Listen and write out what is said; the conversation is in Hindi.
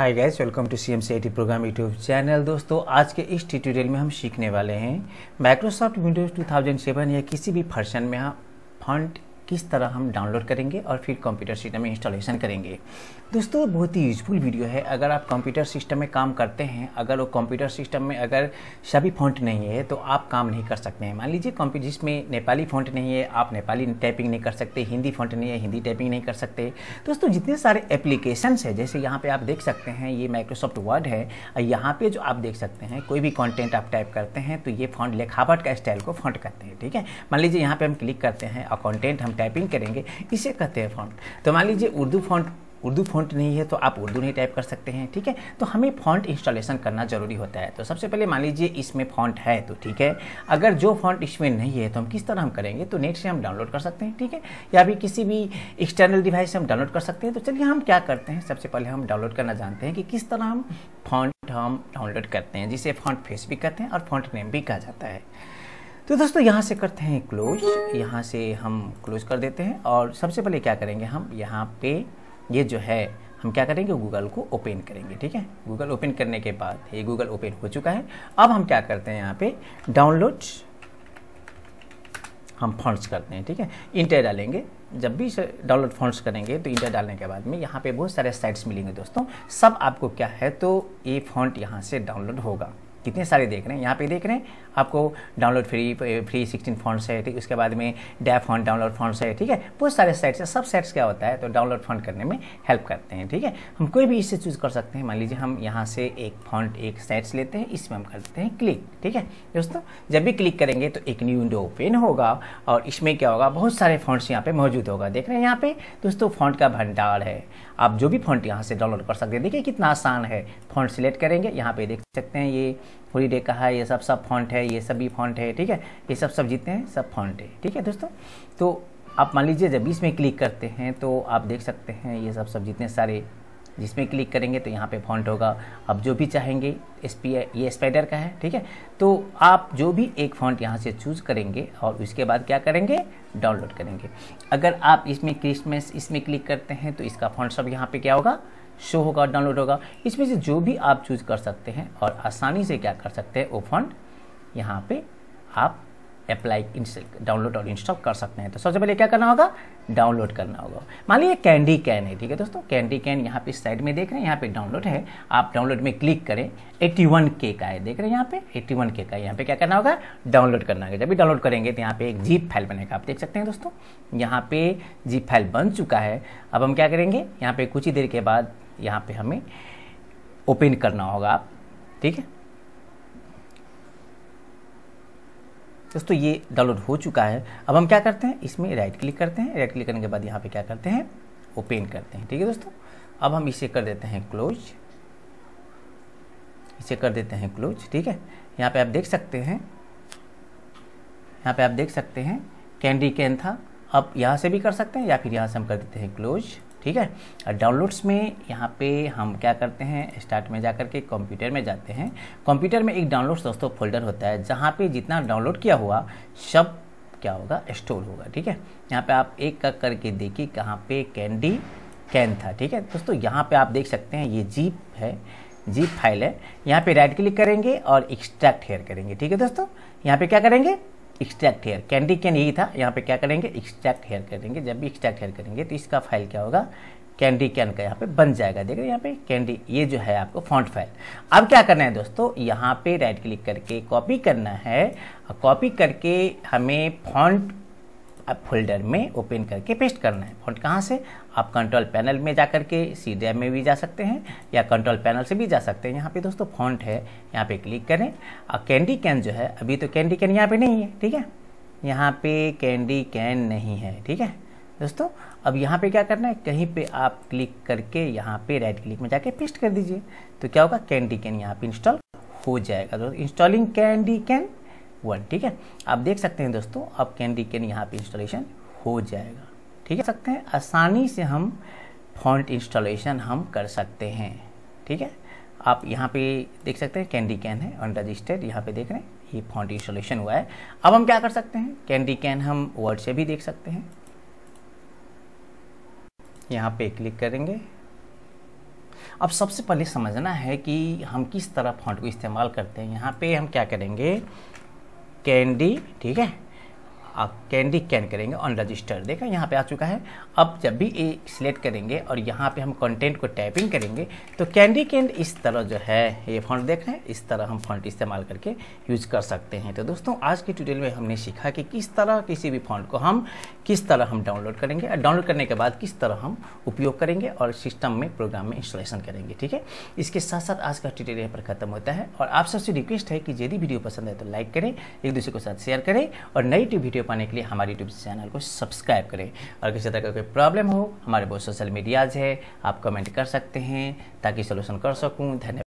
hi guys welcome to C M program YouTube channel दोस्तों आज के इस ट्यूटोरियल में हम सीखने वाले हैं माइक्रोसॉफ्ट विंडोज 2007 या किसी भी फर्शन में हम हाँ, फंट किस तरह हम डाउनलोड करेंगे और फिर कंप्यूटर सिस्टम में इंस्टॉलेशन करेंगे दोस्तों बहुत ही यूजफुल वीडियो है अगर आप कंप्यूटर सिस्टम में काम करते हैं अगर वो कंप्यूटर सिस्टम में अगर सभी फॉन्ट नहीं है तो आप काम नहीं कर सकते हैं मान लीजिए कंप्यूटर जिसमें नेपाली फॉन्ट नहीं है आप नेपाली टाइपिंग नहीं कर सकते हिंदी फॉन्ट नहीं है हिंदी टाइपिंग नहीं कर सकते दोस्तों जितने सारे एप्लीकेशंस है जैसे यहाँ पर आप देख सकते हैं ये माइक्रोसॉफ्ट वर्ड है यहाँ पर जो आप देख सकते हैं कोई भी कॉन्टेंट आप टाइप करते हैं तो ये फॉन्ट लिखावट का स्टाइल को फॉन्ट करते हैं ठीक है मान लीजिए यहाँ पर हम क्लिक करते हैं और कॉन्टेंट हम टाइपिंग करेंगे इसे कहते हैं फॉन्ट तो मान लीजिए उर्दू फॉन्ट उर्दू फॉन्ट नहीं है तो आप उर्दू नहीं टाइप कर सकते हैं ठीक है तो हमें फॉन्ट इंस्टॉलेशन करना जरूरी होता है तो सबसे पहले मान लीजिए इसमें फॉन्ट है तो ठीक है अगर जो फॉन्ट इसमें नहीं है तो हम किस तरह हम करेंगे तो नेट से हम डाउनलोड कर सकते हैं ठीक है या भी किसी भी एक्सटर्नल डिवाइस से हम डाउनलोड कर सकते हैं तो चलिए हम क्या करते हैं सबसे पहले हम डाउनलोड करना जानते हैं कि किस तरह हम फॉन्ट हम डाउनलोड करते हैं जिसे फॉन्ट फेस भी कहते हैं और फॉन्ट नेम भी कहा जाता है तो दोस्तों यहाँ से करते हैं क्लोज यहाँ से हम क्लोज कर देते हैं और सबसे पहले क्या करेंगे हम यहाँ पे ये जो है हम क्या करेंगे गूगल को ओपन करेंगे ठीक है गूगल ओपन करने के बाद ये गूगल ओपन हो चुका है अब हम क्या करते हैं यहाँ पे डाउनलोड हम फंड्स करते हैं ठीक है इंटर डालेंगे जब भी डाउनलोड फंड्स करेंगे तो इंटर डालने के बाद में यहाँ पे बहुत सारे साइट्स मिलेंगे दोस्तों सब आपको क्या है तो ये फॉन्ट यहाँ से डाउनलोड होगा कितने सारे देख रहे हैं यहाँ पे देख रहे हैं आपको download free free sixteen fonts है ठीक उसके बाद में डैप फॉन्ट डाउनलोड फॉन्ट्स है ठीक है बहुत सारे साइट्स है सब साइट्स क्या होता है तो डाउनलोड फंड करने में हेल्प करते हैं ठीक है हम कोई भी इससे चूज़ कर सकते हैं मान लीजिए हम यहाँ से एक फॉन्ट एक साइट्स लेते हैं इसमें हम करते हैं क्लिक ठीक है दोस्तों जब भी क्लिक करेंगे तो एक न्यू विंडो ओपन होगा और इसमें क्या होगा बहुत सारे फंड्स यहाँ पर मौजूद होगा देख रहे हैं यहाँ पे दोस्तों फॉन्ट का भंडार है आप जो भी फंड यहाँ से डाउनलोड कर सकते हैं देखिए कितना आसान है फंड सिलेक्ट करेंगे यहाँ पे देख सकते हैं ये पूरी डे का है ये सब सब फॉन्ट है ये सब भी फॉन्ट है ठीक है ये सब सब जितने हैं सब फॉन्ट है ठीक है दोस्तों तो आप मान लीजिए जब इसमें क्लिक करते हैं तो आप देख सकते हैं ये सब सब जितने सारे जिसमें क्लिक करेंगे तो यहाँ पे फॉन्ट होगा आप जो भी चाहेंगे एस ये स्पाइडर का है ठीक है तो आप जो भी एक फॉन्ट यहाँ से चूज करेंगे और उसके बाद क्या करेंगे डाउनलोड करेंगे अगर आप इसमें क्रिसमस इसमें क्लिक करते हैं तो इसका फॉन्ट सब यहाँ पे क्या होगा शो होगा डाउनलोड होगा इसमें से जो भी आप चूज कर सकते हैं और आसानी से क्या कर सकते हैं वो फंड यहाँ पे आप अप्लाई डाउनलोड और इंस्टॉल कर सकते हैं तो सबसे पहले क्या करना होगा डाउनलोड करना होगा मान लीजिए कैंडी कैन है ठीक है दोस्तों कैंडी कैन यहाँ पे साइड में देख रहे हैं यहाँ पे डाउनलोड है आप डाउनलोड में क्लिक करें 81 के का है देख रहे हैं यहाँ पे 81 के का यहाँ पे क्या करना होगा डाउनलोड करना होगा जब भी डाउनलोड करेंगे तो यहाँ पे एक जीप फाइल बनेगा आप देख सकते हैं दोस्तों यहाँ पे जीप फाइल बन चुका है अब हम क्या करेंगे यहाँ पे कुछ ही देर के बाद यहाँ पे हमें ओपन करना होगा आप ठीक है दोस्तों ये डाउनलोड हो चुका है अब हम क्या करते हैं इसमें राइट क्लिक करते हैं राइट क्लिक करने के बाद यहाँ पे क्या करते हैं ओपन करते हैं ठीक है दोस्तों अब हम इसे कर देते हैं क्लोज इसे कर देते हैं क्लोज ठीक है यहाँ पे आप देख सकते हैं यहाँ पे आप देख सकते हैं कैंडी कैन था अब यहाँ से भी कर सकते हैं या फिर यहाँ से हम कर देते हैं क्लोज ठीक है डाउनलोड्स में यहाँ पे हम क्या करते हैं स्टार्ट में जा करके कंप्यूटर में जाते हैं कंप्यूटर में एक डाउनलोड्स दोस्तों फोल्डर होता है जहाँ पे जितना डाउनलोड किया हुआ सब क्या होगा स्टोर होगा ठीक है यहाँ पे आप एक का करके देखिए कहाँ पे कैंडी कैन था ठीक है दोस्तों यहाँ पे आप देख सकते हैं ये जीप है जीप फाइल है यहाँ पे राइट क्लिक करेंगे और एक्सट्रैक्ट हेयर करेंगे ठीक है दोस्तों यहाँ पे क्या करेंगे एक्सट्रैक्ट हेयर कैंडी कैन यही था यहाँ पे क्या करेंगे एक्सट्रैक्ट हेयर करेंगे जब भी एक्सट्रैक्ट हेयर करेंगे तो इसका फाइल क्या होगा कैंडी कैन का यहाँ पे बन जाएगा देख रहे यहाँ पे कैंडी ये जो है आपको फॉन्ट फाइल अब क्या करना है दोस्तों यहाँ पे राइट क्लिक करके कॉपी करना है कॉपी करके हमें फॉन्ट अब फोल्डर में ओपन करके पेस्ट करना है फॉन्ट कहाँ से आप कंट्रोल पैनल में जा करके सी डी में भी जा सकते हैं या कंट्रोल पैनल से भी जा सकते हैं यहाँ पे दोस्तों फॉन्ट है यहाँ पे क्लिक करें और कैंडी कैन जो है अभी तो कैंडी कैन यहाँ पे नहीं है ठीक है यहाँ पे कैंडी कैन नहीं है ठीक है दोस्तों अब यहाँ पे क्या करना है कहीं पे आप क्लिक करके यहाँ पे राइट क्लिक में जाके पेस्ट कर दीजिए तो क्या होगा कैंडी कैन यहाँ पे इंस्टॉल हो जाएगा दोस्तों इंस्टॉलिंग कैंडी कैन वन ठीक है आप देख सकते हैं दोस्तों अब कैंडी कैन यहाँ पे इंस्टॉलेशन हो जाएगा ठीक है सकते हैं आसानी से हम फॉन्ट इंस्टॉलेशन हम कर सकते हैं ठीक है आप यहाँ पे देख सकते हैं कैंडी कैन है अनरजिस्टर्ड यहाँ पे देख रहे हैं ये फॉन्ट इंस्टॉलेशन हुआ है अब हम क्या कर सकते हैं कैंडी कैन हम वर्ड से भी देख सकते हैं यहाँ पे क्लिक करेंगे अब सबसे पहले समझना है कि हम किस तरह फॉन्ट को इस्तेमाल करते हैं यहाँ पे हम क्या करेंगे कैंडी ठीक है कैंडी कैन करेंगे ऑन रजिस्टर देखा यहाँ पे आ चुका है अब जब भी ये सिलेक्ट करेंगे और यहाँ पे हम कंटेंट को टाइपिंग करेंगे तो कैंडी कैन इस तरह जो है ये फॉन्ट देख रहे हैं इस तरह हम फॉन्ट इस्तेमाल करके यूज कर सकते हैं तो दोस्तों आज के ट्यूटोरियल में हमने सीखा कि किस तरह किसी भी फॉन्ट को हम किस तरह हम डाउनलोड करेंगे और डाउनलोड करने के बाद किस तरह हम उपयोग करेंगे और सिस्टम में प्रोग्राम में इंस्टॉलेशन करेंगे ठीक है इसके साथ साथ आज का ट्यूटोरियल यहाँ पर खत्म होता है और आप सबसे रिक्वेस्ट है कि यदि वीडियो पसंद है तो लाइक करें एक दूसरे के साथ शेयर करें और नई वीडियो वीडियो पाने के लिए हमारे यूट्यूब चैनल को सब्सक्राइब करें और किसी तरह का कोई प्रॉब्लम हो हमारे बहुत सोशल मीडियाज़ है आप कमेंट कर सकते हैं ताकि सोल्यूशन कर सकूँ धन्यवाद